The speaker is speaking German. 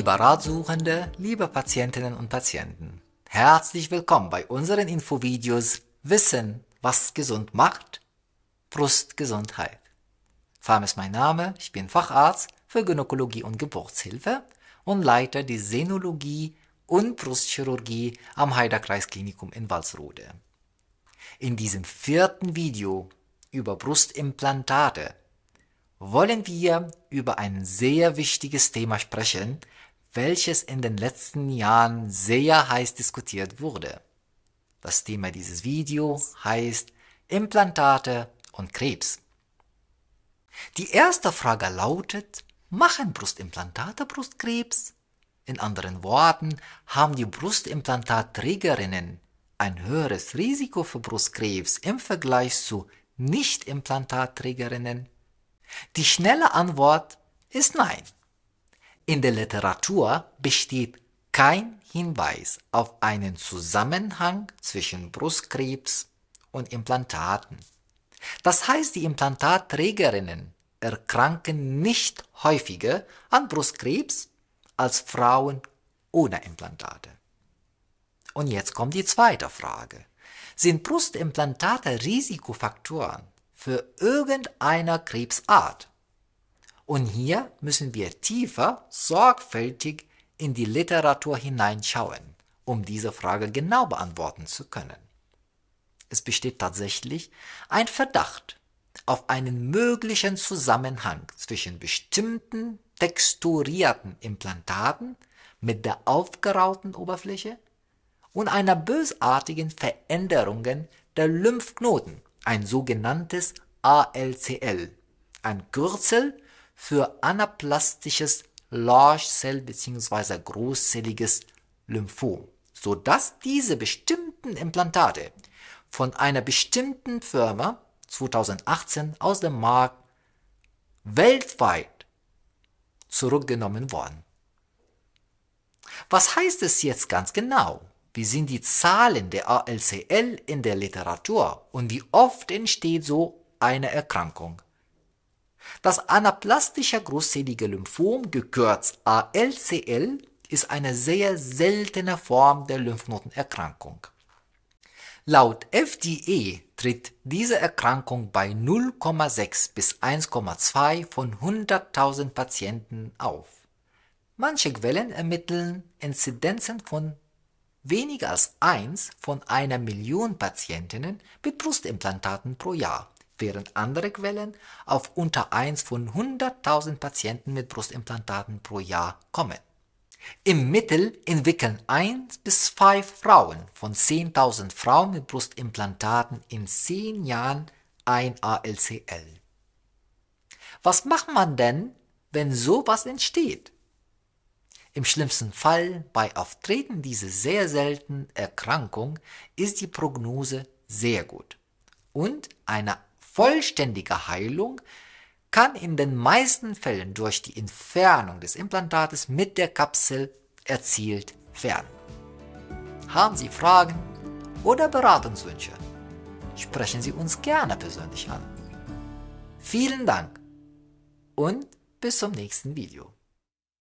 Lieber Ratsuchende, liebe Patientinnen und Patienten, herzlich willkommen bei unseren Infovideos Wissen, was gesund macht? Brustgesundheit. Farm ist mein Name, ich bin Facharzt für Gynäkologie und Geburtshilfe und leite die Senologie und Brustchirurgie am Heiderkreis Klinikum in Walsrode. In diesem vierten Video über Brustimplantate wollen wir über ein sehr wichtiges Thema sprechen, welches in den letzten Jahren sehr heiß diskutiert wurde. Das Thema dieses Videos heißt Implantate und Krebs. Die erste Frage lautet, machen Brustimplantate Brustkrebs? In anderen Worten, haben die Brustimplantatträgerinnen ein höheres Risiko für Brustkrebs im Vergleich zu Nicht-Implantatträgerinnen? Die schnelle Antwort ist nein. In der Literatur besteht kein Hinweis auf einen Zusammenhang zwischen Brustkrebs und Implantaten. Das heißt, die Implantatträgerinnen erkranken nicht häufiger an Brustkrebs als Frauen ohne Implantate. Und jetzt kommt die zweite Frage. Sind Brustimplantate Risikofaktoren für irgendeiner Krebsart? Und hier müssen wir tiefer, sorgfältig in die Literatur hineinschauen, um diese Frage genau beantworten zu können. Es besteht tatsächlich ein Verdacht auf einen möglichen Zusammenhang zwischen bestimmten texturierten Implantaten mit der aufgerauten Oberfläche und einer bösartigen Veränderung der Lymphknoten, ein sogenanntes ALCL, ein Kürzel für anaplastisches Large Cell bzw. großzelliges Lymphom, sodass diese bestimmten Implantate von einer bestimmten Firma 2018 aus dem Markt weltweit zurückgenommen worden. Was heißt es jetzt ganz genau? Wie sind die Zahlen der ALCL in der Literatur und wie oft entsteht so eine Erkrankung? Das anaplastische großzellige Lymphom, gekürzt ALCL, ist eine sehr seltene Form der Lymphnotenerkrankung. Laut FDA tritt diese Erkrankung bei 0,6 bis 1,2 von 100.000 Patienten auf. Manche Quellen ermitteln Inzidenzen von weniger als 1 von einer Million Patientinnen mit Brustimplantaten pro Jahr während andere Quellen auf unter 1 von 100.000 Patienten mit Brustimplantaten pro Jahr kommen. Im Mittel entwickeln 1 bis 5 Frauen von 10.000 Frauen mit Brustimplantaten in 10 Jahren ein ALCL. Was macht man denn, wenn sowas entsteht? Im schlimmsten Fall bei Auftreten dieser sehr seltenen Erkrankung ist die Prognose sehr gut und eine vollständige Heilung kann in den meisten Fällen durch die Entfernung des Implantates mit der Kapsel erzielt werden. Haben Sie Fragen oder Beratungswünsche? Sprechen Sie uns gerne persönlich an. Vielen Dank und bis zum nächsten Video.